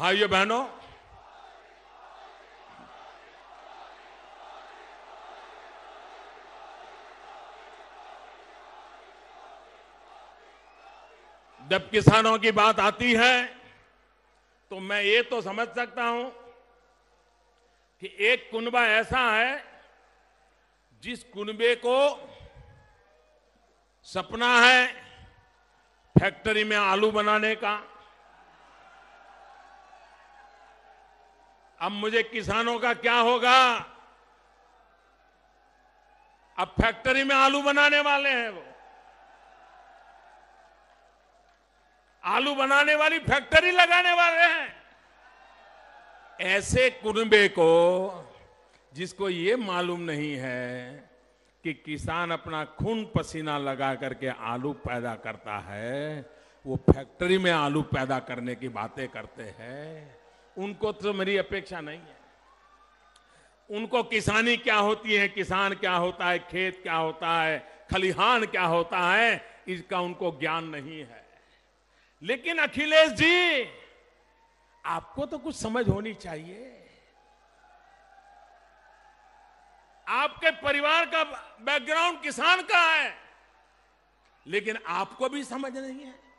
भाइयों बहनों जब किसानों की बात आती है तो मैं ये तो समझ सकता हूं कि एक कुनबा ऐसा है जिस कुनबे को सपना है फैक्ट्री में आलू बनाने का अब मुझे किसानों का क्या होगा अब फैक्ट्री में आलू बनाने वाले हैं वो आलू बनाने वाली फैक्ट्री लगाने वाले हैं ऐसे कुनबे को जिसको ये मालूम नहीं है कि किसान अपना खून पसीना लगा करके आलू पैदा करता है वो फैक्ट्री में आलू पैदा करने की बातें करते हैं उनको तो मेरी अपेक्षा नहीं है उनको किसानी क्या होती है किसान क्या होता है खेत क्या होता है खलिहान क्या होता है इसका उनको ज्ञान नहीं है लेकिन अखिलेश जी आपको तो कुछ समझ होनी चाहिए आपके परिवार का बैकग्राउंड किसान का है लेकिन आपको भी समझ नहीं है